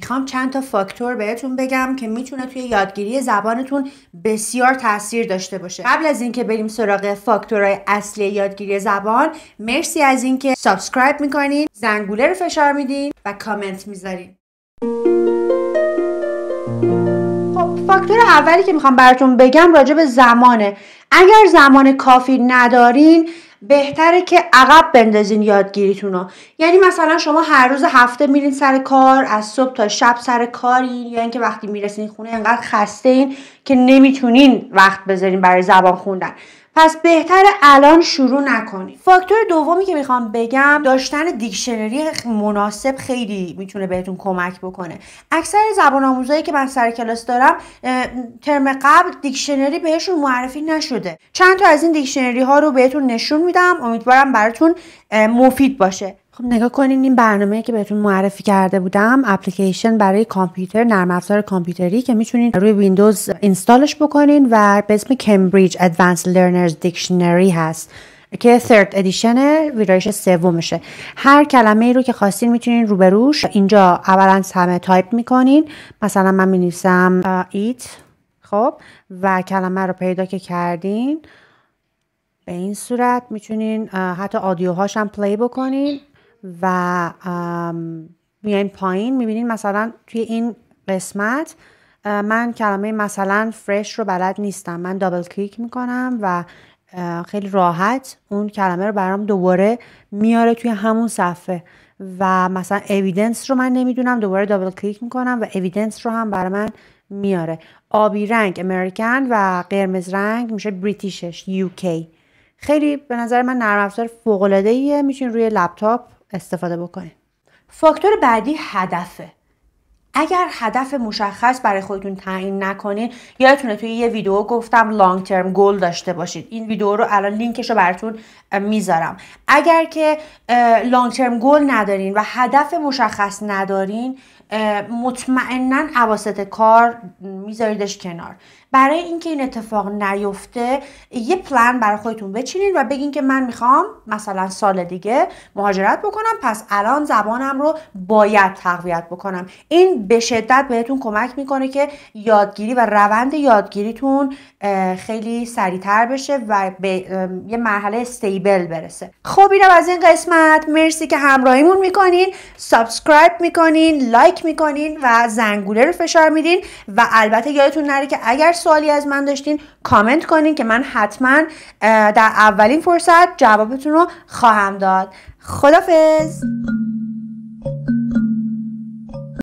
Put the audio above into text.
میخوام چند تا فاکتور بهتون بگم که میتونه توی یادگیری زبانتون بسیار تاثیر داشته باشه قبل از اینکه بریم سراغ فاکتورهای اصلی یادگیری زبان مرسی از اینکه سابسکرایب میکنین زنگوله رو فشار میدین و کامنت میذارین خب فاکتور اولی که میخوام براتون بگم راجع به زمانه اگر زمان کافی ندارین بهتره که عقب بندازین یادگیریتون یعنی مثلا شما هر روز هفته میرین سر کار از صبح تا شب سر کارین یا یعنی اینکه وقتی میرسین خونه انقدر خسته این که نمیتونین وقت بذارین برای زبان خوندن پس بهتر الان شروع نکنین. فاکتور دومی که میخوام بگم داشتن دیکشنری مناسب خیلی میتونه بهتون کمک بکنه اکثر زبان آموزایی که من سر کلاس دارم ترم قبل دیکشنری بهشون معرفی نشده چند تا از این دیکشنری ها رو بهتون نشون میدم امیدوارم براتون مفید باشه خب نگاه کنین این برنامه که بهتون معرفی کرده بودم اپلیکیشن برای کامپیوتر نرم افزار کامپیوتری که میتونین روی ویندوز اینستالش بکنین و به اسم کمبریج ادوانس لرنرز دیکشنری هست که ثرد ادیشن ویرایش سومشه هر کلمه ای رو که خواستین میتونین روبروش اینجا اولا همه تایپ میکنین مثلا من مینویسم ایت خب و کلمه رو پیدا که کردین به این صورت میتونین حتی آدیوهاش هم پلی بکنین و میاین پایین میبینین مثلا توی این قسمت من کلمه مثلا فرش رو بلد نیستم من دابل کلیک میکنم و خیلی راحت اون کلمه رو برام دوباره میاره توی همون صفحه و مثلا اویدنس رو من نمیدونم دوباره دابل کلیک میکنم و اویدنس رو هم برای من میاره آبی رنگ امریکن و قرمز رنگ میشه بریتیشش یوکی خیلی به نظر من نرم افزار فوق العاده میشین روی لپتاپ استفاده بکنیم فاکتور بعدی هدفه اگر هدف مشخص برای خودتون تعیین نکنین یادتونه توی یه ویدیو گفتم لانگ ترم گل داشته باشید این ویدیو رو الان لینکش رو براتون میذارم اگر که لانگ ترم گل ندارین و هدف مشخص ندارین مطمئنا عواسط کار میذاریدش کنار برای اینکه این اتفاق نیفته یه پلان برای خودتون بچینین و بگین که من میخوام مثلا سال دیگه مهاجرت بکنم پس الان زبانم رو باید تقویت بکنم این به شدت بهتون کمک میکنه که یادگیری و روند یادگیریتون خیلی سریعتر بشه و به یه مرحله استیبل برسه خب اینم از این قسمت مرسی که همراهیمون میکنین سابسکرایب میکنین لایک میکنین و زنگوله رو فشار میدین و البته یادتون نره که اگر سوالی از من داشتین کامنت کنین که من حتما در اولین فرصت جوابتون رو خواهم داد خدافز